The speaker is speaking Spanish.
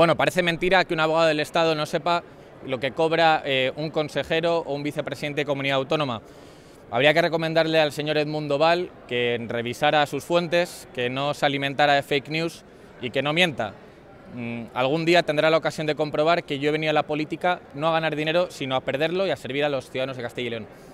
Bueno, parece mentira que un abogado del Estado no sepa lo que cobra eh, un consejero o un vicepresidente de comunidad autónoma. Habría que recomendarle al señor Edmundo Val que revisara sus fuentes, que no se alimentara de fake news y que no mienta. Mm, algún día tendrá la ocasión de comprobar que yo he venido a la política no a ganar dinero, sino a perderlo y a servir a los ciudadanos de Castilla y León.